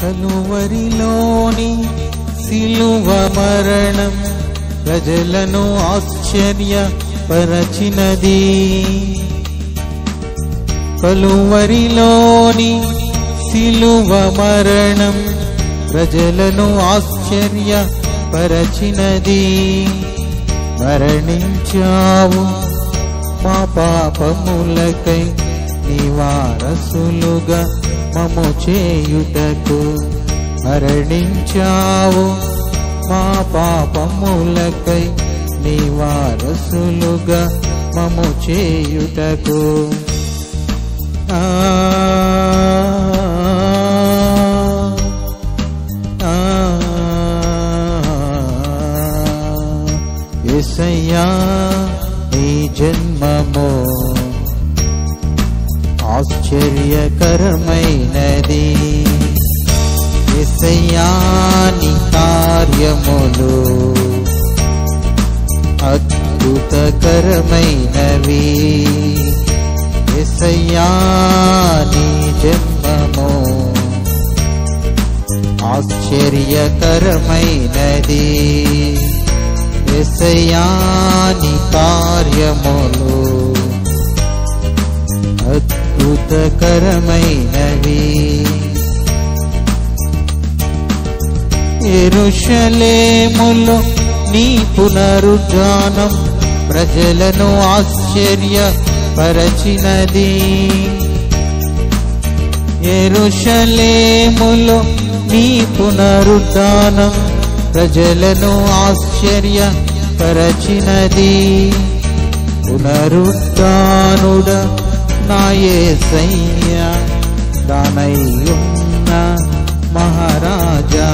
కలువరిలోని సిలువ మరణం ప్రజలను ఆశ్చర్య పరచినది కలువరిలోని సిలువ మరణం ప్రజలను ఆశ్చర్య పరచినది మరణించావు మా పాపములకై నివారసులుగా మము చేయుటకు మరణించావు మా పాపములకై నీ వారసులుగా మము చేయుటకు ఆ ఎసయ్యా నీ జన్మమో ఆశ్చర్యకరమైనది విషయాని కార్యములు అద్భుతకరమైనవి విషయాని జన్మము ఆశ్చర్యకరమైనది విషయాని కార్యములు అద్భుత అద్భుతకరమైనవి ఎరుషలేములో నీ పునరుద్ధానం ప్రజలను ఆశ్చర్య పరచినది ఎరుషలేములో నీ పునరుద్ధానం ప్రజలను ఆశ్చర్య పరచినది పునరుద్ధానుడ ये सैया दानयुम्ना महाराजा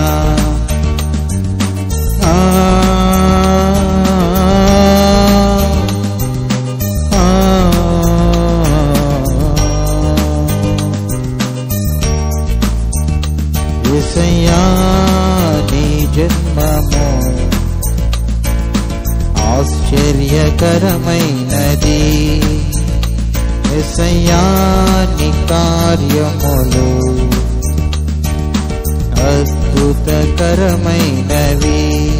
आसय्यानि जन्मो आश्चर्यकरमै नदी यानि करमै नवी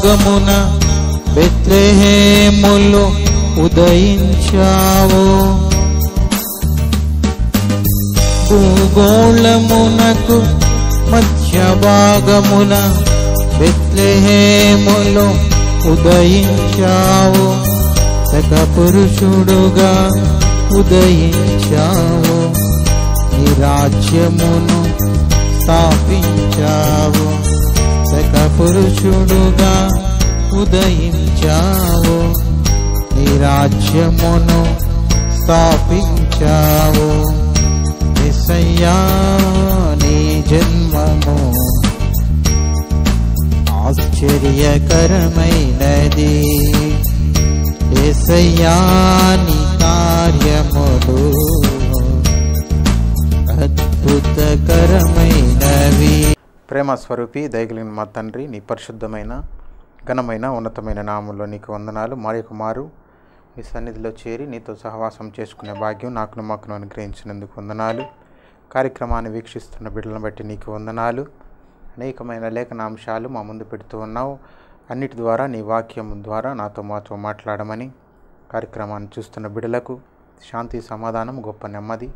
భాగమున బెత్లెహేములు ఉదయించావు భూగోళమునకు మధ్య భాగమున బెత్లెహేములు ఉదయించావు సక పురుషుడుగా ఉదయించావు నీ రాజ్యమును స్థాపించావు पुरुषुनुदा उदयि चावो निराज्य मनो सापि करमै नदी आश्चर्यकरमै नदेशयानि कार्यमनु अद्भुतकरमै नवी ప్రేమ స్వరూపి దయగలిగిన మా తండ్రి నీ పరిశుద్ధమైన ఘనమైన ఉన్నతమైన నామంలో నీకు వందనాలు మరి కుమారు మీ సన్నిధిలో చేరి నీతో సహవాసం చేసుకునే భాగ్యం నాకు మాకును అనుగ్రహించినందుకు వందనాలు కార్యక్రమాన్ని వీక్షిస్తున్న బిడ్డలను బట్టి నీకు వందనాలు అనేకమైన లేఖనాంశాలు మా ముందు పెడుతూ ఉన్నావు అన్నిటి ద్వారా నీ వాక్యం ద్వారా నాతో మాతో మాట్లాడమని కార్యక్రమాన్ని చూస్తున్న బిడలకు శాంతి సమాధానం గొప్ప నెమ్మది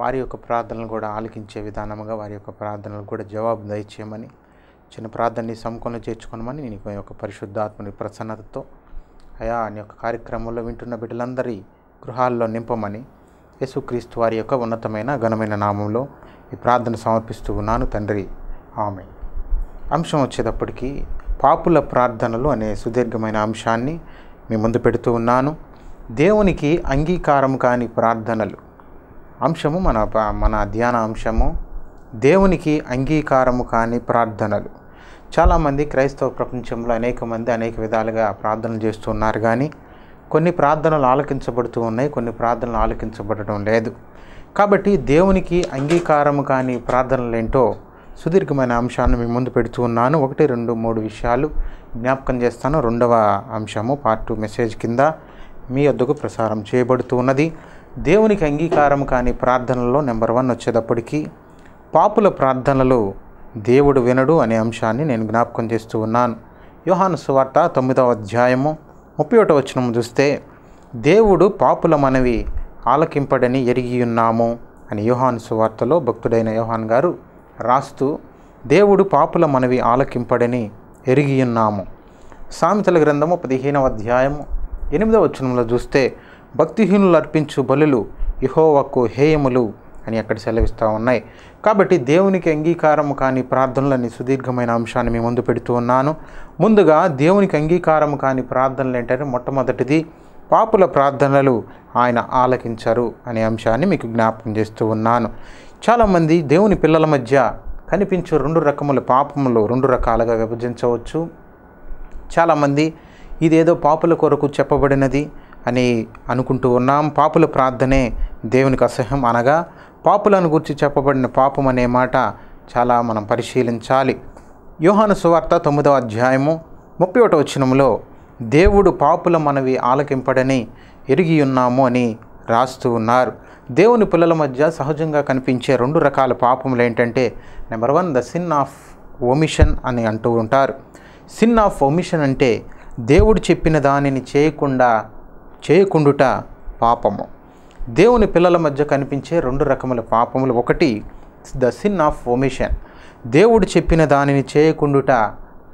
వారి యొక్క ప్రార్థనలు కూడా ఆలకించే విధానముగా వారి యొక్క ప్రార్థనలు కూడా జవాబు దయచేయమని చిన్న ప్రార్థనని సమకంలో చేర్చుకోనమని నేను యొక్క పరిశుద్ధాత్మని ప్రసన్నతతో అయా అని యొక్క కార్యక్రమంలో వింటున్న బిడ్డలందరి గృహాల్లో నింపమని యేసుక్రీస్తు వారి యొక్క ఉన్నతమైన ఘనమైన నామంలో ఈ ప్రార్థన సమర్పిస్తూ ఉన్నాను తండ్రి ఆమె అంశం వచ్చేటప్పటికీ పాపుల ప్రార్థనలు అనే సుదీర్ఘమైన అంశాన్ని మీ ముందు పెడుతూ ఉన్నాను దేవునికి అంగీకారం కాని ప్రార్థనలు అంశము మన మన ధ్యాన అంశము దేవునికి అంగీకారము కాని ప్రార్థనలు చాలామంది క్రైస్తవ ప్రపంచంలో అనేక మంది అనేక విధాలుగా ప్రార్థనలు చేస్తున్నారు కానీ కొన్ని ప్రార్థనలు ఆలకించబడుతూ ఉన్నాయి కొన్ని ప్రార్థనలు ఆలకించబడటం లేదు కాబట్టి దేవునికి అంగీకారము కాని ప్రార్థనలు ఏంటో సుదీర్ఘమైన అంశాన్ని మీ ముందు పెడుతూ ఉన్నాను ఒకటి రెండు మూడు విషయాలు జ్ఞాపకం చేస్తాను రెండవ అంశము పార్ట్ టూ మెసేజ్ కింద మీ వద్దకు ప్రసారం చేయబడుతూ ఉన్నది దేవునికి అంగీకారం కాని ప్రార్థనలో నెంబర్ వన్ వచ్చేటప్పటికీ పాపుల ప్రార్థనలు దేవుడు వినడు అనే అంశాన్ని నేను జ్ఞాపకం చేస్తూ ఉన్నాను యోహాను సువార్త తొమ్మిదవ అధ్యాయము ముప్పై ఒకటో వచ్చిన చూస్తే దేవుడు పాపుల మనవి ఆలకింపడని ఎరిగి ఉన్నాము అని యోహాను సువార్తలో భక్తుడైన యోహాన్ గారు రాస్తూ దేవుడు పాపుల మనవి ఆలకింపడని ఎరిగి ఉన్నాము సామెతల గ్రంథము పదిహేనవ అధ్యాయము ఎనిమిదవ వచ్చినంలో చూస్తే భక్తిహీనులు అర్పించు బలులు ఇహోవకు హేయములు అని అక్కడ సెలవిస్తూ ఉన్నాయి కాబట్టి దేవునికి అంగీకారం కాని ప్రార్థనలని సుదీర్ఘమైన అంశాన్ని మీ ముందు పెడుతూ ఉన్నాను ముందుగా దేవునికి అంగీకారం కాని ప్రార్థనలు ఏంటంటే మొట్టమొదటిది పాపుల ప్రార్థనలు ఆయన ఆలకించరు అనే అంశాన్ని మీకు జ్ఞాపకం చేస్తూ ఉన్నాను చాలామంది దేవుని పిల్లల మధ్య కనిపించు రెండు రకముల పాపములు రెండు రకాలుగా విభజించవచ్చు చాలామంది ఇదేదో పాపుల కొరకు చెప్పబడినది అని అనుకుంటూ ఉన్నాం పాపుల ప్రార్థనే దేవునికి అసహ్యం అనగా పాపులను గురించి చెప్పబడిన పాపం అనే మాట చాలా మనం పరిశీలించాలి యోహాను సువార్త తొమ్మిదవ అధ్యాయము ముప్పై ఒకటో వచ్చినంలో దేవుడు పాపుల మనవి ఆలకింపడని ఎరిగి ఉన్నాము అని రాస్తూ ఉన్నారు దేవుని పిల్లల మధ్య సహజంగా కనిపించే రెండు రకాల పాపములు ఏంటంటే number one the sin of omission అని అంటూ ఉంటారు సిన్ ఆఫ్ ఒమిషన్ అంటే దేవుడు చెప్పిన దానిని చేయకుండా చేయకుండుట పాపము దేవుని పిల్లల మధ్య కనిపించే రెండు రకముల పాపములు ఒకటి ద సిన్ ఆఫ్ ఒమిషన్ దేవుడు చెప్పిన దానిని చేయకుండుట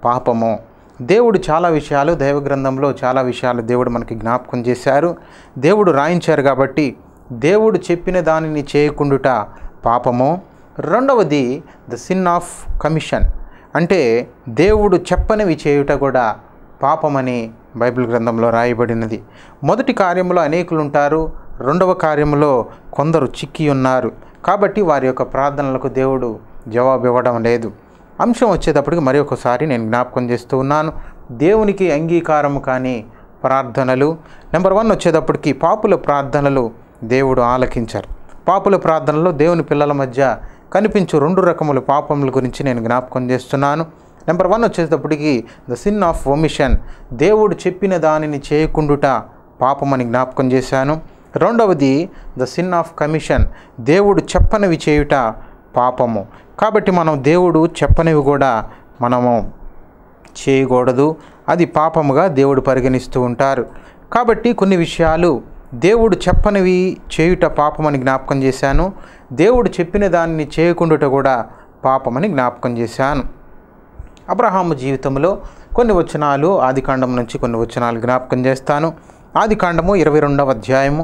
పాపము దేవుడు చాలా విషయాలు దైవగ్రంథంలో చాలా విషయాలు దేవుడు మనకి జ్ఞాపకం చేశారు దేవుడు రాయించారు కాబట్టి దేవుడు చెప్పిన దానిని చేయకుండుట పాపము రెండవది ద సిన్ ఆఫ్ కమిషన్ అంటే దేవుడు చెప్పనివి చేయుట కూడా పాపమని బైబిల్ గ్రంథంలో రాయబడినది మొదటి కార్యంలో అనేకులుంటారు రెండవ కార్యంలో కొందరు చిక్కి ఉన్నారు కాబట్టి వారి యొక్క ప్రార్థనలకు దేవుడు జవాబు ఇవ్వడం లేదు అంశం వచ్చేటప్పటికి మరి ఒకసారి నేను జ్ఞాపకం చేస్తూ ఉన్నాను దేవునికి అంగీకారం కానీ ప్రార్థనలు నెంబర్ వన్ వచ్చేటప్పటికి పాపుల ప్రార్థనలు దేవుడు ఆలకించారు పాపుల ప్రార్థనలో దేవుని పిల్లల మధ్య కనిపించు రెండు రకముల పాపముల గురించి నేను జ్ఞాపకం చేస్తున్నాను నెంబర్ వన్ వచ్చేటప్పటికి ద సిన్ ఆఫ్ ఒమిషన్ దేవుడు చెప్పిన దానిని చేయకుండుట పాపమని జ్ఞాపకం చేశాను రెండవది ద సిన్ ఆఫ్ కమిషన్ దేవుడు చెప్పనివి చేయుట పాపము కాబట్టి మనం దేవుడు చెప్పనివి కూడా మనము చేయకూడదు అది పాపముగా దేవుడు పరిగణిస్తూ ఉంటారు కాబట్టి కొన్ని విషయాలు దేవుడు చెప్పనివి చేయుట పాపమని జ్ఞాపకం చేశాను దేవుడు చెప్పిన దానిని చేయకుండుట కూడా పాపమని జ్ఞాపకం చేశాను అబ్రహాము జీవితంలో కొన్ని వచనాలు ఆదికాండం నుంచి కొన్ని వచనాలు జ్ఞాపకం చేస్తాను ఆదికాండము ఇరవై రెండవ అధ్యాయము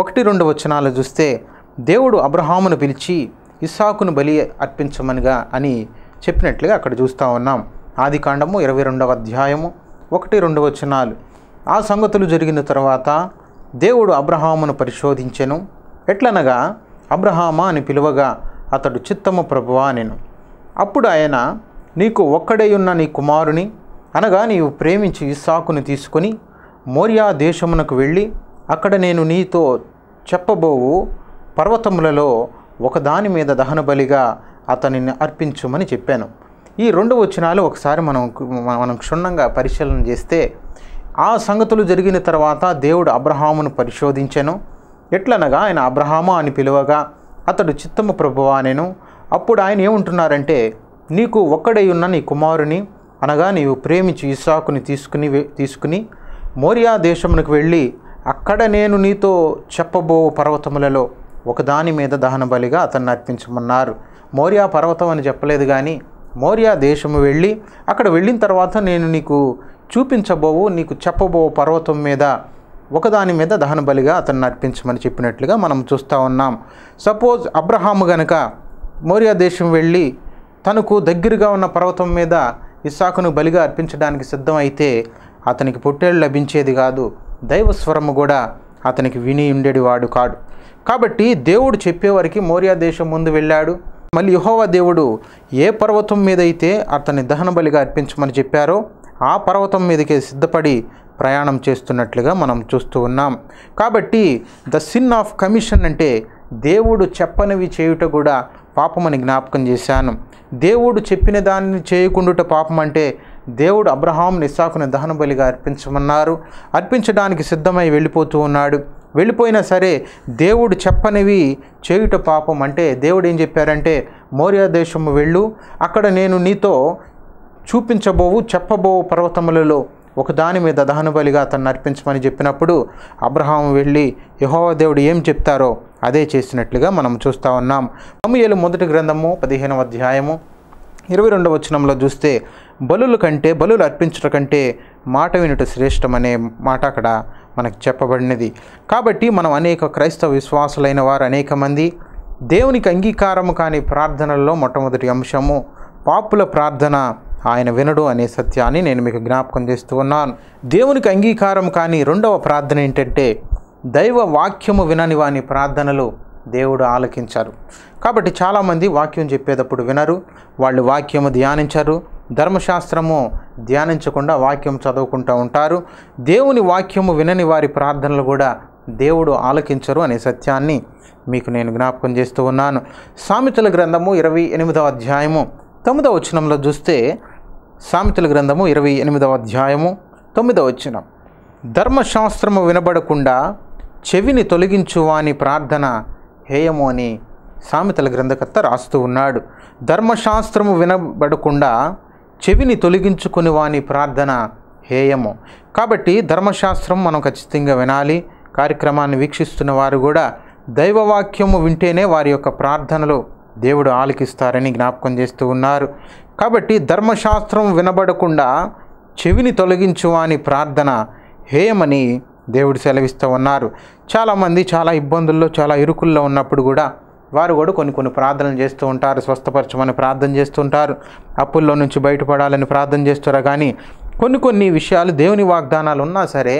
ఒకటి రెండు వచనాలు చూస్తే దేవుడు అబ్రహామును పిలిచి ఇస్సాకును బలి అర్పించమనిగా అని చెప్పినట్లుగా అక్కడ చూస్తూ ఉన్నాం ఆదికాండము ఇరవై రెండవ అధ్యాయము ఒకటి రెండు వచనాలు ఆ సంగతులు జరిగిన తర్వాత దేవుడు అబ్రహామును పరిశోధించెను ఎట్లనగా అబ్రహామా అని పిలువగా అతడు చిత్తము ప్రభువా నేను అప్పుడు ఆయన నీకు ఒక్కడే ఉన్న నీ కుమారుని అనగా నీవు ప్రేమించి ఇస్సాకుని తీసుకొని మోర్యా దేశమునకు వెళ్ళి అక్కడ నేను నీతో చెప్పబోవు పర్వతములలో ఒకదాని మీద దహన బలిగా అతనిని అర్పించుమని చెప్పాను ఈ రెండు వచనాలు ఒకసారి మనం మనం క్షుణ్ణంగా పరిశీలన చేస్తే ఆ సంగతులు జరిగిన తర్వాత దేవుడు అబ్రహామును పరిశోధించాను ఎట్లనగా ఆయన అబ్రహామా అని పిలువగా అతడు చిత్తమ్మ ప్రభువా నేను అప్పుడు ఆయన ఏమంటున్నారంటే నీకు ఒక్కడై ఉన్న నీ కుమారుని అనగా నీవు ప్రేమించి ఇసాకుని తీసుకుని తీసుకుని మోరియా దేశమునకు వెళ్ళి అక్కడ నేను నీతో చెప్పబో పర్వతములలో ఒకదాని మీద దహన బలిగా అతన్ని అర్పించమన్నారు మోరియా పర్వతం అని చెప్పలేదు కానీ మోరియా దేశము వెళ్ళి అక్కడ వెళ్ళిన తర్వాత నేను నీకు చూపించబోవు నీకు చెప్పబో పర్వతం మీద ఒకదాని మీద దహన బలిగా అతన్ని అర్పించమని చెప్పినట్లుగా మనం చూస్తూ ఉన్నాం సపోజ్ అబ్రహాము గనుక మోరియా దేశం వెళ్ళి తనకు దగ్గరగా ఉన్న పర్వతం మీద ఇసాకును బలిగా అర్పించడానికి సిద్ధమైతే అతనికి పుట్టేళ్ళు లభించేది కాదు దైవస్వరము కూడా అతనికి విని ఉండేవాడు కాడు కాబట్టి దేవుడు చెప్పేవారికి మోరియా దేశం ముందు వెళ్ళాడు మళ్ళీ యహోవా దేవుడు ఏ పర్వతం మీద అయితే అతన్ని దహన బలిగా అర్పించమని చెప్పారో ఆ పర్వతం మీదకే సిద్ధపడి ప్రయాణం చేస్తున్నట్లుగా మనం చూస్తూ ఉన్నాం కాబట్టి ద సిన్ ఆఫ్ కమిషన్ అంటే దేవుడు చెప్పనివి చేయుట కూడా పాపమని జ్ఞాపకం చేశాను దేవుడు చెప్పిన దానిని చేయకుండుట పాపం అంటే దేవుడు అబ్రహాం నిస్సాకుని దహన బలిగా అర్పించమన్నారు అర్పించడానికి సిద్ధమై వెళ్ళిపోతూ ఉన్నాడు వెళ్ళిపోయినా సరే దేవుడు చెప్పనివి చేయుట పాపం అంటే దేవుడు ఏం చెప్పారంటే మౌర్య దేశము వెళ్ళు అక్కడ నేను నీతో చూపించబోవు చెప్పబోవు పర్వతములలో ఒకదాని మీద దహన బలిగా అతన్ని అర్పించమని చెప్పినప్పుడు అబ్రహాం వెళ్ళి యహోవ దేవుడు ఏం చెప్తారో అదే చేసినట్లుగా మనం చూస్తూ ఉన్నాం సమూయలు మొదటి గ్రంథము పదిహేనవ అధ్యాయము ఇరవై రెండవ వచనంలో చూస్తే బలుల కంటే బలులు అర్పించడం కంటే మాట వినుట శ్రేష్టమనే మాట అక్కడ మనకు చెప్పబడినది కాబట్టి మనం అనేక క్రైస్తవ విశ్వాసులైన వారు అనేక మంది దేవునికి అంగీకారము కాని ప్రార్థనల్లో మొట్టమొదటి అంశము పాపుల ప్రార్థన ఆయన వినడు అనే సత్యాన్ని నేను మీకు జ్ఞాపకం చేస్తూ ఉన్నాను దేవునికి అంగీకారం కాని రెండవ ప్రార్థన ఏంటంటే దైవ వాక్యము వినని వాని ప్రార్థనలు దేవుడు ఆలకించారు కాబట్టి చాలామంది వాక్యం చెప్పేటప్పుడు వినరు వాళ్ళు వాక్యము ధ్యానించరు ధర్మశాస్త్రము ధ్యానించకుండా వాక్యం చదువుకుంటూ ఉంటారు దేవుని వాక్యము వినని వారి ప్రార్థనలు కూడా దేవుడు ఆలకించరు అనే సత్యాన్ని మీకు నేను జ్ఞాపకం చేస్తూ ఉన్నాను సామెతల గ్రంథము ఇరవై ఎనిమిదవ అధ్యాయము తొమ్మిదవ వచనంలో చూస్తే సామెతల గ్రంథము ఇరవై ఎనిమిదవ అధ్యాయము తొమ్మిదవ వచనం ధర్మశాస్త్రము వినబడకుండా చెవిని తొలగించువాని ప్రార్థన హేయము అని సామెతల గ్రంథకర్త రాస్తూ ఉన్నాడు ధర్మశాస్త్రము వినబడకుండా చెవిని తొలగించుకుని వాని ప్రార్థన హేయము కాబట్టి ధర్మశాస్త్రం మనం ఖచ్చితంగా వినాలి కార్యక్రమాన్ని వీక్షిస్తున్న వారు కూడా దైవవాక్యము వింటేనే వారి యొక్క ప్రార్థనలు దేవుడు ఆలకిస్తారని జ్ఞాపకం చేస్తూ ఉన్నారు కాబట్టి ధర్మశాస్త్రం వినబడకుండా చెవిని తొలగించువాని ప్రార్థన హేయమని దేవుడు సెలవిస్తూ ఉన్నారు చాలామంది చాలా ఇబ్బందుల్లో చాలా ఇరుకుల్లో ఉన్నప్పుడు కూడా వారు కూడా కొన్ని కొన్ని ప్రార్థనలు చేస్తూ ఉంటారు స్వస్థపరచమని ప్రార్థన చేస్తుంటారు అప్పుల్లో నుంచి బయటపడాలని ప్రార్థన చేస్తారా కానీ కొన్ని కొన్ని విషయాలు దేవుని వాగ్దానాలు ఉన్నా సరే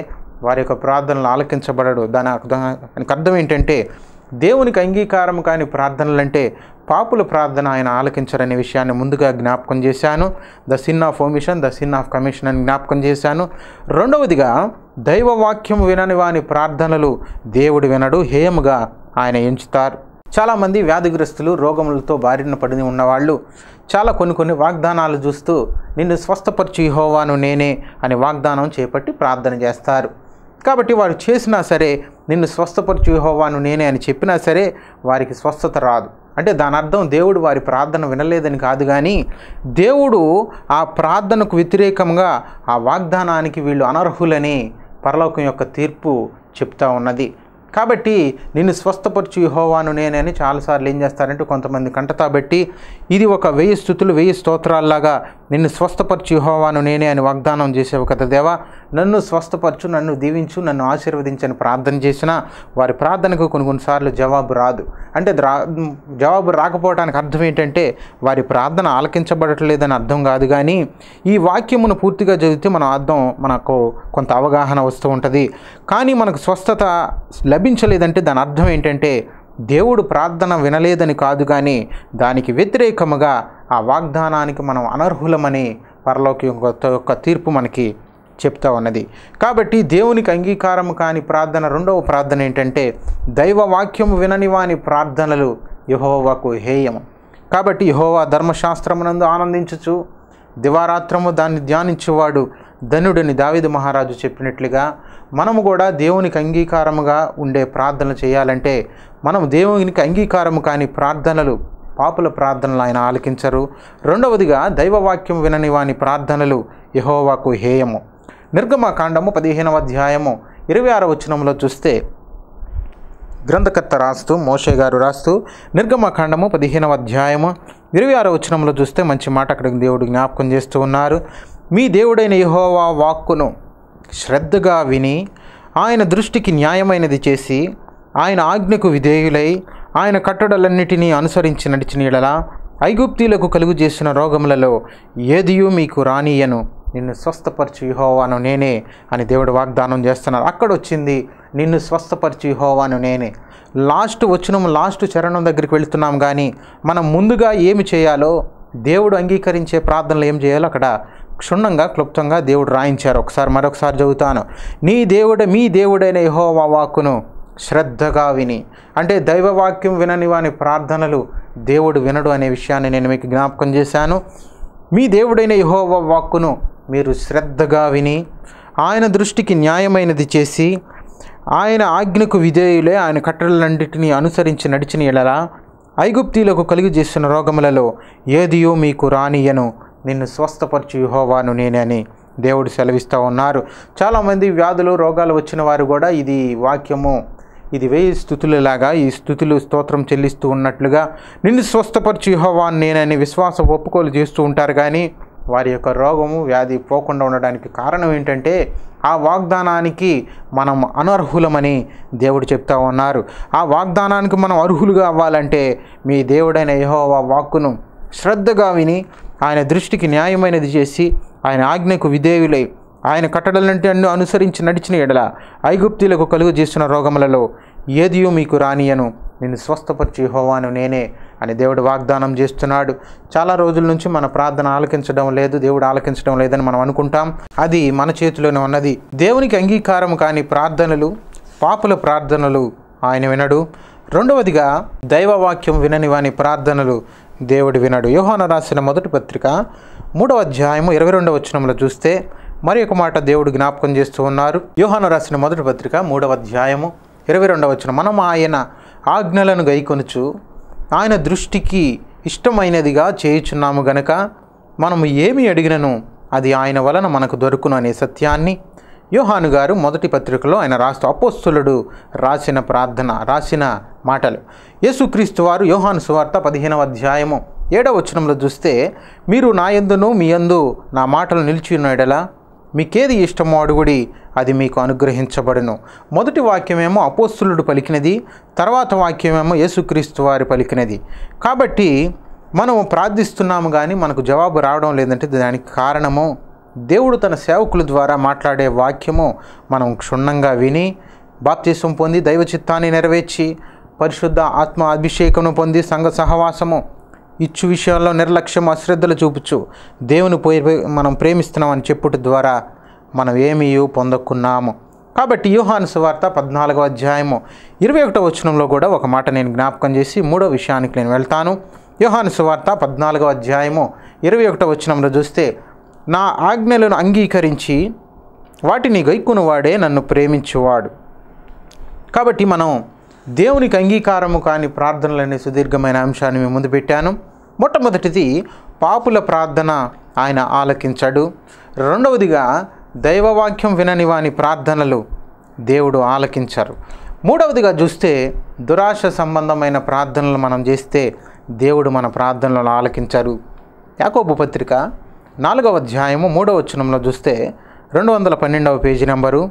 వారి యొక్క ప్రార్థనలు ఆలకించబడడు దాని దానికి అర్థం ఏంటంటే దేవునికి అంగీకారం కాని ప్రార్థనలంటే పాపుల ప్రార్థన ఆయన ఆలకించరనే విషయాన్ని ముందుగా జ్ఞాపకం చేశాను the sin of omission the sin of commission అని జ్ఞాపకం చేశాను రెండవదిగా దైవవాక్యం వినని వాని ప్రార్థనలు దేవుడు వినడు హేయముగా ఆయన ఎంచుతారు చాలామంది వ్యాధిగ్రస్తులు రోగములతో బారిన పడి ఉన్నవాళ్ళు చాలా కొన్ని కొన్ని వాగ్దానాలు చూస్తూ నిన్ను స్వస్థపరిచి హోవాను నేనే అని వాగ్దానం చేపట్టి ప్రార్థన చేస్తారు కాబట్టి వారు చేసినా సరే నిన్ను స్వస్థపరిచి హోవాను నేనే అని చెప్పినా సరే వారికి స్వస్థత రాదు అంటే దాని అర్థం దేవుడు వారి ప్రార్థన వినలేదని కాదు కానీ దేవుడు ఆ ప్రార్థనకు వ్యతిరేకంగా ఆ వాగ్దానానికి వీళ్ళు అనర్హులని పరలోకం యొక్క తీర్పు చెప్తా ఉన్నది కాబట్టి నిన్ను స్వస్థపరచు యహోవాను నేనని చాలాసార్లు ఏం చేస్తారంటే కొంతమంది కంటతాబెట్టి ఇది ఒక వెయ్యి స్థుతులు వెయ్యి స్తోత్రాల్లాగా నిన్ను స్వస్థపరచు యహోవాను నేనే అని వాగ్దానం చేసేవు కదా దేవా నన్ను స్వస్థపరచు నన్ను దీవించు నన్ను ఆశీర్వదించని ప్రార్థన చేసినా వారి ప్రార్థనకు కొన్ని కొన్నిసార్లు జవాబు రాదు అంటే జవాబు రాకపోవడానికి అర్థం ఏంటంటే వారి ప్రార్థన ఆలకించబడట్లేదని అర్థం కాదు కానీ ఈ వాక్యమును పూర్తిగా చదివితే మనం అర్థం మనకు కొంత అవగాహన వస్తూ ఉంటుంది కానీ మనకు స్వస్థత లభించలేదంటే దాని అర్థం ఏంటంటే దేవుడు ప్రార్థన వినలేదని కాదు కానీ దానికి వ్యతిరేకముగా ఆ వాగ్దానానికి మనం అనర్హులమని పరలోకి యొక్క తీర్పు మనకి చెప్తా ఉన్నది కాబట్టి దేవునికి అంగీకారం కాని ప్రార్థన రెండవ ప్రార్థన ఏంటంటే వాక్యం వినని వాని ప్రార్థనలు యహోవాకు హేయం కాబట్టి యహోవా ధర్మశాస్త్రమునందు ఆనందించచ్చు దివారాత్రము దాన్ని ధ్యానించేవాడు ధనుడని దావిద మహారాజు చెప్పినట్లుగా మనము కూడా దేవునికి అంగీకారముగా ఉండే ప్రార్థనలు చేయాలంటే మనం దేవునికి అంగీకారము కాని ప్రార్థనలు పాపుల ప్రార్థనలు ఆయన ఆలకించరు రెండవదిగా దైవవాక్యం వినని వాని ప్రార్థనలు యహోవాకు హేయము నిర్గమకాండము పదిహేనవ అధ్యాయము ఇరవై ఆరవ వచనంలో చూస్తే గ్రంథకర్త రాస్తూ మోషే గారు రాస్తూ నిర్గమకాండము పదిహేనవ అధ్యాయము ఇరవై ఆరవ వచనంలో చూస్తే మంచి మాట అక్కడ దేవుడు జ్ఞాపకం చేస్తూ ఉన్నారు మీ దేవుడైన యహోవా వాక్కును శ్రద్ధగా విని ఆయన దృష్టికి న్యాయమైనది చేసి ఆయన ఆజ్ఞకు విధేయులై ఆయన కట్టడలన్నిటినీ అనుసరించి నడిచిన ఐగుప్తీలకు కలుగు చేసిన రోగములలో ఏదియూ మీకు రానియను నిన్ను స్వస్థపరచు హోవాను నేనే అని దేవుడు వాగ్దానం చేస్తున్నారు అక్కడ వచ్చింది నిన్ను స్వస్థపరచు హోవాను నేనే లాస్ట్ వచ్చిన లాస్ట్ చరణం దగ్గరికి వెళుతున్నాం కానీ మనం ముందుగా ఏమి చేయాలో దేవుడు అంగీకరించే ప్రార్థనలు ఏం చేయాలో అక్కడ క్షుణ్ణంగా క్లుప్తంగా దేవుడు రాయించారు ఒకసారి మరొకసారి చదువుతాను నీ దేవుడు మీ దేవుడైన యహోవా వాక్కును శ్రద్ధగా విని అంటే దైవవాక్యం వినని వాని ప్రార్థనలు దేవుడు వినడు అనే విషయాన్ని నేను మీకు జ్ఞాపకం చేశాను మీ దేవుడైన యహోవా వాక్కును మీరు శ్రద్ధగా విని ఆయన దృష్టికి న్యాయమైనది చేసి ఆయన ఆజ్ఞకు విధేయులే ఆయన కట్టడలన్నింటినీ అనుసరించి నడిచిన ఎడలా ఐగుప్తీలకు కలిగి చేసిన రోగములలో ఏదియో మీకు రానియను నిన్ను స్వస్థపరచు యుహోవాను నేనని దేవుడు సెలవిస్తూ ఉన్నారు చాలామంది వ్యాధులు రోగాలు వచ్చిన వారు కూడా ఇది వాక్యము ఇది వేయి స్థుతులలాగా ఈ స్థుతులు స్తోత్రం చెల్లిస్తూ ఉన్నట్లుగా నిన్ను స్వస్థపరచు యుహోవాన్ నేనని విశ్వాస ఒప్పుకోలు చేస్తూ ఉంటారు కానీ వారి యొక్క రోగము వ్యాధి పోకుండా ఉండడానికి కారణం ఏంటంటే ఆ వాగ్దానానికి మనం అనర్హులమని దేవుడు చెప్తా ఉన్నారు ఆ వాగ్దానానికి మనం అర్హులుగా అవ్వాలంటే మీ దేవుడైన యహోవా వాక్కును శ్రద్ధగా విని ఆయన దృష్టికి న్యాయమైనది చేసి ఆయన ఆజ్ఞకు విధేయులై ఆయన కట్టడలంటే అనుసరించి నడిచిన ఎడల ఐగుప్తులకు కలుగు చేసిన రోగములలో ఏదియో మీకు రానియను నేను స్వస్థపరిచి హోవాను నేనే అని దేవుడు వాగ్దానం చేస్తున్నాడు చాలా రోజుల నుంచి మన ప్రార్థన ఆలకించడం లేదు దేవుడు ఆలకించడం లేదని మనం అనుకుంటాం అది మన చేతిలోనే ఉన్నది దేవునికి అంగీకారం కాని ప్రార్థనలు పాపుల ప్రార్థనలు ఆయన వినడు రెండవదిగా దైవవాక్యం వినని వాని ప్రార్థనలు దేవుడు వినడు యోహాన రాసిన మొదటి పత్రిక మూడవ అధ్యాయము ఇరవై రెండవ వచనంలో చూస్తే మరి ఒక మాట దేవుడు జ్ఞాపకం చేస్తూ ఉన్నారు యోహాను రాసిన మొదటి పత్రిక మూడవ అధ్యాయము ఇరవై రెండవ వచనం మనం ఆయన ఆజ్ఞలను గైకొనుచు ఆయన దృష్టికి ఇష్టమైనదిగా చేయుచున్నాము గనక మనము ఏమి అడిగినను అది ఆయన వలన మనకు దొరుకును అనే సత్యాన్ని యోహాను గారు మొదటి పత్రికలో ఆయన రాస్తూ అపోస్తులుడు రాసిన ప్రార్థన రాసిన మాటలు యేసుక్రీస్తు వారు యోహాను సువార్త పదిహేనవ అధ్యాయము ఏడవ వచనంలో చూస్తే మీరు నా ఎందును మీ యందు నా మాటలు నిలిచి ఉన్న మీకేది ఇష్టమో అడుగుడి అది మీకు అనుగ్రహించబడును మొదటి వాక్యమేమో అపోస్తులుడు పలికినది తర్వాత వాక్యమేమో యేసుక్రీస్తు వారి పలికినది కాబట్టి మనం ప్రార్థిస్తున్నాము కానీ మనకు జవాబు రావడం లేదంటే దానికి కారణము దేవుడు తన సేవకుల ద్వారా మాట్లాడే వాక్యము మనం క్షుణ్ణంగా విని బాప్తీసం పొంది దైవ చిత్తాన్ని నెరవేర్చి పరిశుద్ధ ఆత్మ అభిషేకము పొంది సంఘ సహవాసము ఇచ్చు విషయాల్లో నిర్లక్ష్యం అశ్రద్ధలు చూపుచు దేవుని పోయి మనం ప్రేమిస్తున్నామని చెప్పుట ద్వారా మనం ఏమి పొందకున్నాము కాబట్టి యూహాను సువార్త పద్నాలుగో అధ్యాయము ఇరవై ఒకటో వచనంలో కూడా ఒక మాట నేను జ్ఞాపకం చేసి మూడో విషయానికి నేను వెళ్తాను యూహాను సువార్త పద్నాలుగో అధ్యాయము ఇరవై ఒకటో వచనంలో చూస్తే నా ఆజ్ఞలను అంగీకరించి వాటిని గైక్కునవాడే నన్ను ప్రేమించువాడు కాబట్టి మనం దేవునికి అంగీకారము కాని ప్రార్థనలనే సుదీర్ఘమైన అంశాన్ని మేము ముందు పెట్టాను మొట్టమొదటిది పాపుల ప్రార్థన ఆయన ఆలకించడు రెండవదిగా దైవవాక్యం వినని వాని ప్రార్థనలు దేవుడు ఆలకించరు మూడవదిగా చూస్తే దురాశ సంబంధమైన ప్రార్థనలు మనం చేస్తే దేవుడు మన ప్రార్థనలను ఆలకించరు యాకోబు పత్రిక నాలుగవ అధ్యాయము మూడవ వచనంలో చూస్తే రెండు వందల పన్నెండవ పేజీ నెంబరు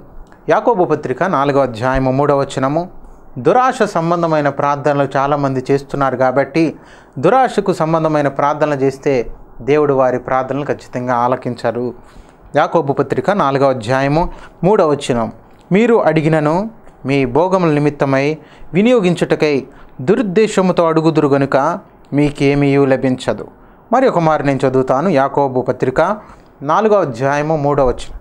యాకోబు పత్రిక నాలుగవ అధ్యాయము మూడవ వచనము దురాశ సంబంధమైన ప్రార్థనలు చాలామంది చేస్తున్నారు కాబట్టి దురాశకు సంబంధమైన ప్రార్థనలు చేస్తే దేవుడు వారి ప్రార్థనలు ఖచ్చితంగా ఆలకించరు యాకోబు పత్రిక నాలుగవ అధ్యాయము మూడవ వచ్చినం మీరు అడిగినను మీ భోగముల నిమిత్తమై వినియోగించుటకై దురుద్దేశముతో అడుగుదురు గనుక మీకేమీ లభించదు మరి ఒక మారు నేను చదువుతాను యాకోబు పత్రిక నాలుగవ అధ్యాయము మూడవ వచనం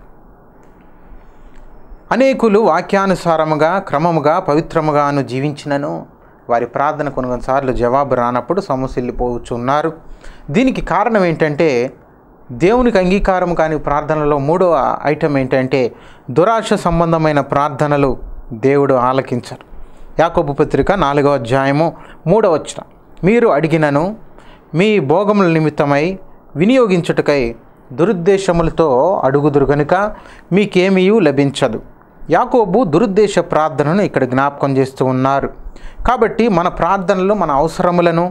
అనేకులు వాక్యానుసారముగా క్రమముగా పవిత్రముగాను జీవించినను వారి ప్రార్థన కొన్నిసార్లు జవాబు రానప్పుడు సమస్యల్లిపోవచ్చున్నారు దీనికి కారణం ఏంటంటే దేవునికి అంగీకారం కాని ప్రార్థనలో మూడవ ఐటెం ఏంటంటే దురాశ సంబంధమైన ప్రార్థనలు దేవుడు ఆలకించరు యాకోబు పత్రిక నాలుగవ అధ్యాయము మూడవ వచ్చిన మీరు అడిగినను మీ భోగముల నిమిత్తమై వినియోగించుటకై దురుద్దేశములతో అడుగుదురు కనుక మీకేమీ లభించదు యాకోబు దురుద్దేశ ప్రార్థనను ఇక్కడ జ్ఞాపకం చేస్తూ ఉన్నారు కాబట్టి మన ప్రార్థనలు మన అవసరములను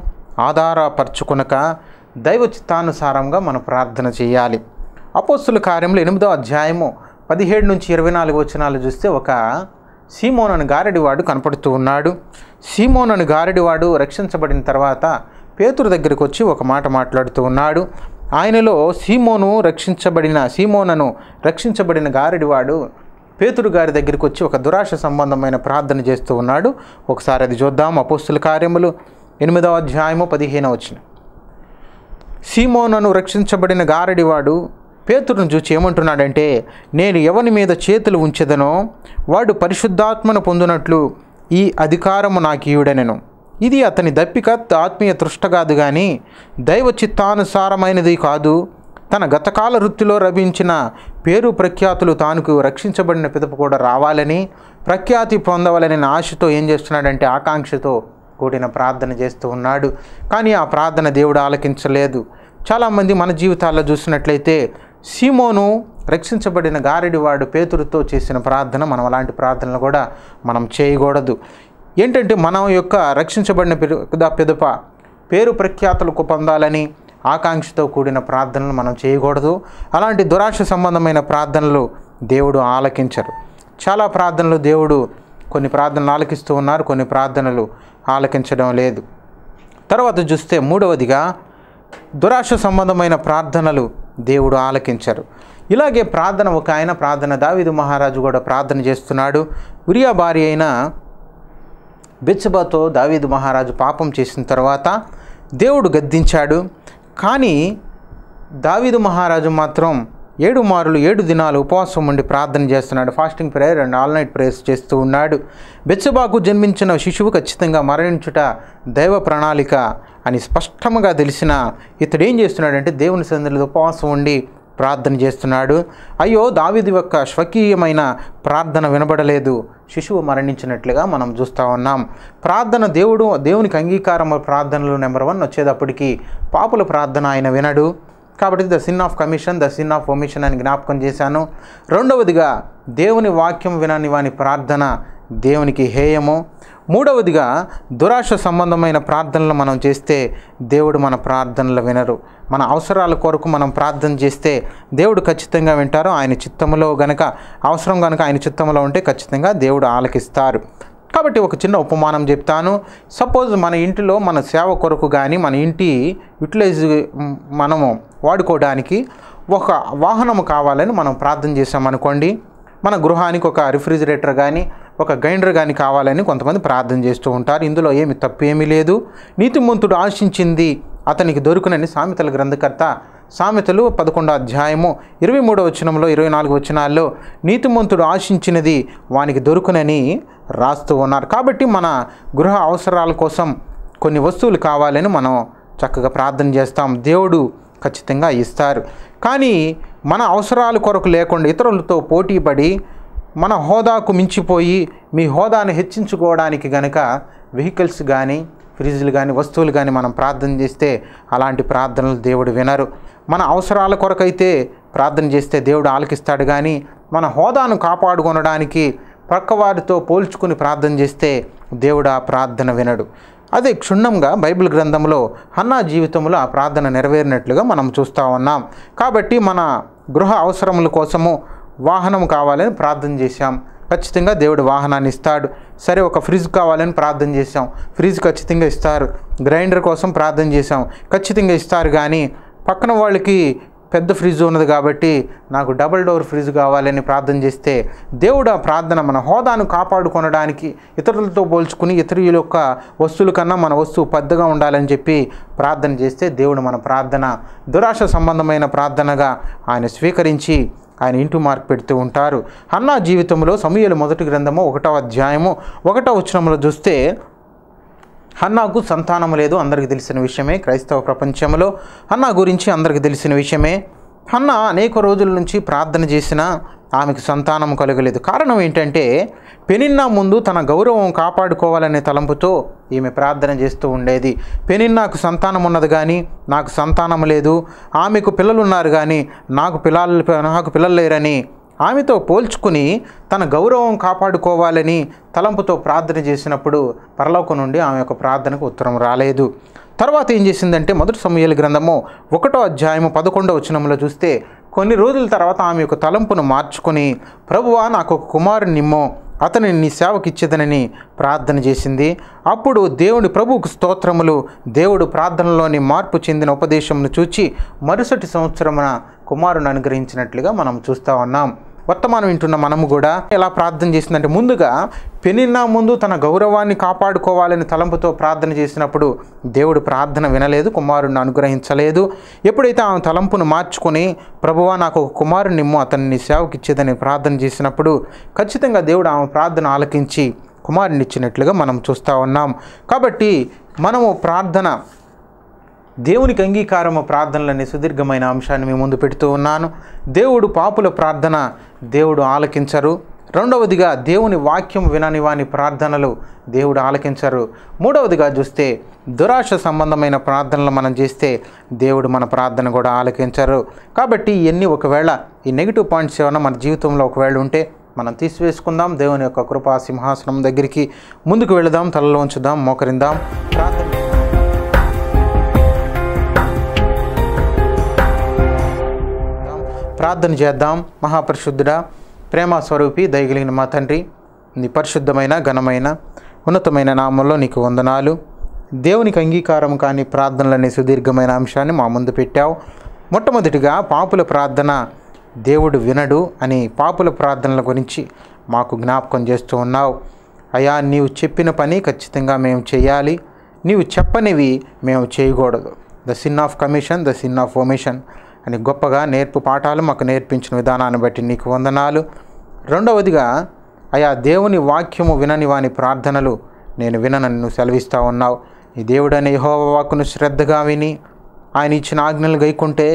ఆధారపరచుకునక దైవ చిత్తానుసారంగా మనం ప్రార్థన చేయాలి అపోస్తుల కార్యంలో ఎనిమిదో అధ్యాయము పదిహేడు నుంచి ఇరవై నాలుగు వచనాలు చూస్తే ఒక సీమోనను గారడివాడు కనపడుతూ ఉన్నాడు సీమోనను గారడివాడు రక్షించబడిన తర్వాత పేతురు దగ్గరికి వచ్చి ఒక మాట మాట్లాడుతూ ఉన్నాడు ఆయనలో సీమోను రక్షించబడిన సీమోనను రక్షించబడిన గారడివాడు పేతురు గారి దగ్గరికి వచ్చి ఒక దురాశ సంబంధమైన ప్రార్థన చేస్తూ ఉన్నాడు ఒకసారి అది చూద్దాం అపోస్తుల కార్యములు ఎనిమిదవ అధ్యాయము పదిహేనవ వచ్చిన సీమోనను రక్షించబడిన గారడివాడు పేతుడును చూచి ఏమంటున్నాడంటే నేను ఎవని మీద చేతులు ఉంచదనో వాడు పరిశుద్ధాత్మను పొందినట్లు ఈ అధికారము నాకు ఈయుడనెను ఇది అతని దప్పిక ఆత్మీయ తృష్ట కాదు కానీ దైవ చిత్తానుసారమైనది కాదు తన గతకాల వృత్తిలో లభించిన పేరు ప్రఖ్యాతులు తానుకు రక్షించబడిన పిదప కూడా రావాలని ప్రఖ్యాతి పొందవాలని ఆశతో ఏం చేస్తున్నాడంటే ఆకాంక్షతో కూడిన ప్రార్థన చేస్తూ ఉన్నాడు కానీ ఆ ప్రార్థన దేవుడు ఆలకించలేదు చాలామంది మన జీవితాల్లో చూసినట్లయితే సీమోను రక్షించబడిన గారెడివాడు పేతురుతో చేసిన ప్రార్థన మనం అలాంటి ప్రార్థనలు కూడా మనం చేయకూడదు ఏంటంటే మనం యొక్క రక్షించబడిన పెద పిదప పేరు ప్రఖ్యాతులకు పొందాలని ఆకాంక్షతో కూడిన ప్రార్థనలు మనం చేయకూడదు అలాంటి దురాశ సంబంధమైన ప్రార్థనలు దేవుడు ఆలకించరు చాలా ప్రార్థనలు దేవుడు కొన్ని ప్రార్థనలు ఆలకిస్తూ ఉన్నారు కొన్ని ప్రార్థనలు ఆలకించడం లేదు తర్వాత చూస్తే మూడవదిగా దురాశ సంబంధమైన ప్రార్థనలు దేవుడు ఆలకించరు ఇలాగే ప్రార్థన ఒక ఆయన ప్రార్థన దావిదు మహారాజు కూడా ప్రార్థన చేస్తున్నాడు ఉరియా భార్య అయిన బెచ్చబాతో దావీదు మహారాజు పాపం చేసిన తర్వాత దేవుడు గద్దించాడు కానీ దావిదు మహారాజు మాత్రం ఏడు మారులు ఏడు దినాలు ఉపవాసం ఉండి ప్రార్థన చేస్తున్నాడు fasting prayer and all night prayers చేస్తూ ఉన్నాడు బెచ్చబాకు జన్మించిన శిశువు ఖచ్చితంగా మరణించుట దైవ ప్రణాళిక అని స్పష్టంగా తెలిసిన ఇతడు ఏం చేస్తున్నాడంటే దేవుని సందర్లు ఉపవాసం ఉండి ప్రార్థన చేస్తున్నాడు అయ్యో దావిది యొక్క స్వకీయమైన ప్రార్థన వినబడలేదు శిశువు మరణించినట్లుగా మనం చూస్తూ ఉన్నాం ప్రార్థన దేవుడు దేవునికి అంగీకారం ప్రార్థనలు నెంబర్ వన్ వచ్చేటప్పటికి పాపుల ప్రార్థన ఆయన వినడు కాబట్టి the sin of commission the sin of omission అని జ్ఞాపకం చేశాను రెండవదిగా దేవుని వాక్యం వినని వాని ప్రార్థన దేవునికి హేయము మూడవదిగా దురాశ సంబంధమైన ప్రార్థనలు మనం చేస్తే దేవుడు మన ప్రార్థనలు వినరు మన అవసరాల కొరకు మనం ప్రార్థన చేస్తే దేవుడు ఖచ్చితంగా వింటారు ఆయన చిత్తంలో గనక అవసరం గనక ఆయన చిత్తంలో ఉంటే ఖచ్చితంగా దేవుడు ఆలకిస్తారు కాబట్టి ఒక చిన్న ఉపమానం చెప్తాను సపోజ్ మన ఇంటిలో మన సేవ కొరకు కానీ మన ఇంటి యూటిలైజ్ మనము వాడుకోవడానికి ఒక వాహనం కావాలని మనం ప్రార్థన చేసామనుకోండి మన గృహానికి ఒక రిఫ్రిజిరేటర్ కానీ ఒక గ్రైండర్ కానీ కావాలని కొంతమంది ప్రార్థన చేస్తూ ఉంటారు ఇందులో ఏమి తప్పు ఏమీ లేదు నీతిమంతుడు ఆశించింది అతనికి దొరుకునని సామెతల గ్రంథకర్త సామెతలు పదకొండో అధ్యాయము ఇరవై మూడో వచనంలో ఇరవై నాలుగు వచనాల్లో నీతిమంతుడు ఆశించినది వానికి దొరుకునని రాస్తూ ఉన్నారు కాబట్టి మన గృహ అవసరాల కోసం కొన్ని వస్తువులు కావాలని మనం చక్కగా ప్రార్థన చేస్తాం దేవుడు ఖచ్చితంగా ఇస్తారు కానీ మన అవసరాల కొరకు లేకుండా ఇతరులతో పోటీపడి మన హోదాకు మించిపోయి మీ హోదాను హెచ్చించుకోవడానికి గనక వెహికల్స్ కానీ ఫ్రిడ్జ్లు కానీ వస్తువులు కానీ మనం ప్రార్థన చేస్తే అలాంటి ప్రార్థనలు దేవుడు వినరు మన అవసరాల కొరకైతే ప్రార్థన చేస్తే దేవుడు ఆలకిస్తాడు కానీ మన హోదాను కాపాడుకొనడానికి ప్రక్కవారితో పోల్చుకుని ప్రార్థన చేస్తే దేవుడు ఆ ప్రార్థన వినడు అదే క్షుణ్ణంగా బైబిల్ గ్రంథంలో హన్నా జీవితంలో ఆ ప్రార్థన నెరవేరినట్లుగా మనం చూస్తూ ఉన్నాం కాబట్టి మన గృహ అవసరముల కోసము వాహనం కావాలని ప్రార్థన చేశాం ఖచ్చితంగా దేవుడు వాహనాన్ని ఇస్తాడు సరే ఒక ఫ్రిడ్జ్ కావాలని ప్రార్థన చేశాం ఫ్రిడ్జ్ ఖచ్చితంగా ఇస్తారు గ్రైండర్ కోసం ప్రార్థన చేశాం ఖచ్చితంగా ఇస్తారు కానీ పక్కన వాళ్ళకి పెద్ద ఫ్రిడ్జ్ ఉన్నది కాబట్టి నాకు డబుల్ డోర్ ఫ్రిడ్జ్ కావాలని ప్రార్థన చేస్తే దేవుడు ఆ ప్రార్థన మన హోదాను కాపాడుకొనడానికి ఇతరులతో పోల్చుకుని ఇతరుల యొక్క వస్తువుల కన్నా మన వస్తువు పెద్దగా ఉండాలని చెప్పి ప్రార్థన చేస్తే దేవుడు మన ప్రార్థన దురాశ సంబంధమైన ప్రార్థనగా ఆయన స్వీకరించి ఆయన ఇంటి మార్క్ పెడుతూ ఉంటారు అన్నా జీవితంలో సమూహలు మొదటి గ్రంథము ఒకటో అధ్యాయము ఒకటో ఉచ్చరంలో చూస్తే హన్నాకు సంతానం లేదు అందరికీ తెలిసిన విషయమే క్రైస్తవ ప్రపంచంలో హన్నా గురించి అందరికి తెలిసిన విషయమే హన్నా అనేక రోజుల నుంచి ప్రార్థన చేసిన ఆమెకు సంతానం కలగలేదు కారణం ఏంటంటే పెనిన్నా ముందు తన గౌరవం కాపాడుకోవాలనే తలంపుతో ఈమె ప్రార్థన చేస్తూ ఉండేది పెనిన్నాకు సంతానం ఉన్నది కానీ నాకు సంతానం లేదు ఆమెకు పిల్లలున్నారు కానీ నాకు పిల్లలు నాకు పిల్లలు లేరని ఆమెతో పోల్చుకుని తన గౌరవం కాపాడుకోవాలని తలంపుతో ప్రార్థన చేసినప్పుడు పరలోకం నుండి ఆమె యొక్క ప్రార్థనకు ఉత్తరం రాలేదు తర్వాత ఏం చేసిందంటే మొదటి సమయాల గ్రంథము ఒకటో అధ్యాయము పదకొండో వచనంలో చూస్తే కొన్ని రోజుల తర్వాత ఆమె యొక్క తలంపును మార్చుకొని ప్రభువా నాకు ఒక కుమారునిమ్మో అతని నీ సేవకిచ్చేదనని ప్రార్థన చేసింది అప్పుడు దేవుడి ప్రభు స్తోత్రములు దేవుడు ప్రార్థనలోని మార్పు చెందిన ఉపదేశమును చూచి మరుసటి సంవత్సరమున కుమారుని అనుగ్రహించినట్లుగా మనం చూస్తూ ఉన్నాం వర్తమానం వింటున్న మనము కూడా ఎలా ప్రార్థన చేసిందంటే ముందుగా పెనిన్నా ముందు తన గౌరవాన్ని కాపాడుకోవాలని తలంపుతో ప్రార్థన చేసినప్పుడు దేవుడు ప్రార్థన వినలేదు కుమారుణ్ణి అనుగ్రహించలేదు ఎప్పుడైతే ఆమె తలంపును మార్చుకొని ప్రభువా నాకు ఒక కుమారునిమ్ము అతన్ని సేవకి ఇచ్చేదని ప్రార్థన చేసినప్పుడు ఖచ్చితంగా దేవుడు ఆమె ప్రార్థన ఆలకించి కుమారునిచ్చినట్లుగా మనం చూస్తూ ఉన్నాం కాబట్టి మనము ప్రార్థన దేవునికి అంగీకారము ప్రార్థనలనే సుదీర్ఘమైన అంశాన్ని మేము ముందు పెడుతూ ఉన్నాను దేవుడు పాపుల ప్రార్థన దేవుడు ఆలకించరు రెండవదిగా దేవుని వాక్యం వినని వాని ప్రార్థనలు దేవుడు ఆలకించరు మూడవదిగా చూస్తే దురాశ సంబంధమైన ప్రార్థనలు మనం చేస్తే దేవుడు మన ప్రార్థన కూడా ఆలకించరు కాబట్టి ఇవన్నీ ఒకవేళ ఈ నెగిటివ్ పాయింట్స్ ఏమైనా మన జీవితంలో ఒకవేళ ఉంటే మనం తీసివేసుకుందాం దేవుని యొక్క కృపా సింహాసనం దగ్గరికి ముందుకు వెళదాం తలలో ఉంచుదాం మోకరిందాం ప్రార్థన ప్రార్థన చేద్దాం మహాపరిశుద్ధుడా ప్రేమ స్వరూపి దయగలిగిన మా తండ్రి నీ పరిశుద్ధమైన ఘనమైన ఉన్నతమైన నామంలో నీకు వందనాలు దేవునికి అంగీకారం కాని ప్రార్థనలనే సుదీర్ఘమైన అంశాన్ని మా ముందు పెట్టావు మొట్టమొదటిగా పాపుల ప్రార్థన దేవుడు వినడు అని పాపుల ప్రార్థనల గురించి మాకు జ్ఞాపకం చేస్తూ ఉన్నావు అయా నీవు చెప్పిన పని ఖచ్చితంగా మేము చేయాలి నీవు చెప్పనివి మేము చేయకూడదు the sin of commission the sin of omission అని గొప్పగా నేర్పు పాఠాలు మాకు నేర్పించిన విధానాన్ని బట్టి నీకు వందనాలు రెండవదిగా అయా దేవుని వాక్యము వినని వాని ప్రార్థనలు నేను విననని నువ్వు సెలవిస్తూ ఉన్నావు ఈ దేవుడని యహోవ వాక్కును శ్రద్ధగా విని ఆయన ఇచ్చిన ఆజ్ఞలు గైకుంటే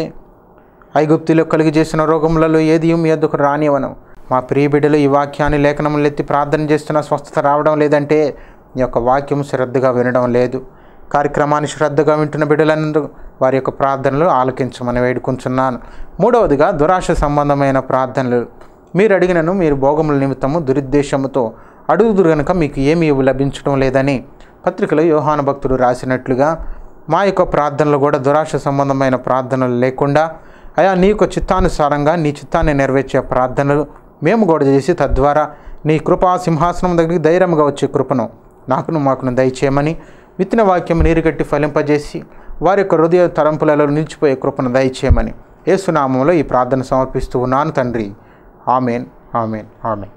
ఐగుప్తిలో కలిగి చేసిన రోగములలో ఏది మీ ఎద్దుకు రానివనం మా ప్రియబిడ్డలు ఈ వాక్యాన్ని లేఖనములు ఎత్తి ప్రార్థన చేస్తున్న స్వస్థత రావడం లేదంటే నీ యొక్క వాక్యం శ్రద్ధగా వినడం లేదు కార్యక్రమాన్ని శ్రద్ధగా వింటున్న బిడ్డలందరూ వారి యొక్క ప్రార్థనలు ఆలకించమని వేడుకుంటున్నాను మూడవదిగా దురాశ సంబంధమైన ప్రార్థనలు మీరు అడిగినను మీరు భోగముల నిమిత్తము దురుద్దేశముతో అడుగుదురు గనుక మీకు ఏమీ లభించడం లేదని పత్రికలో యోహాన భక్తుడు రాసినట్లుగా మా యొక్క ప్రార్థనలు కూడా దురాశ సంబంధమైన ప్రార్థనలు లేకుండా అయా నీ యొక్క చిత్తానుసారంగా నీ చిత్తాన్ని నెరవేర్చే ప్రార్థనలు మేము కూడా చేసి తద్వారా నీ కృపా సింహాసనం దగ్గరికి ధైర్యంగా వచ్చే కృపను నాకును మాకును దయచేయమని విత్తిన వాక్యం నీరుగట్టి ఫలింపజేసి వారి యొక్క హృదయ తరంపులలో నిలిచిపోయే కృపను దయచేయమని ఏసునామంలో ఈ ప్రార్థన సమర్పిస్తూ ఉన్నాను తండ్రి ఆమెన్ ఆమెన్ ఆమెన్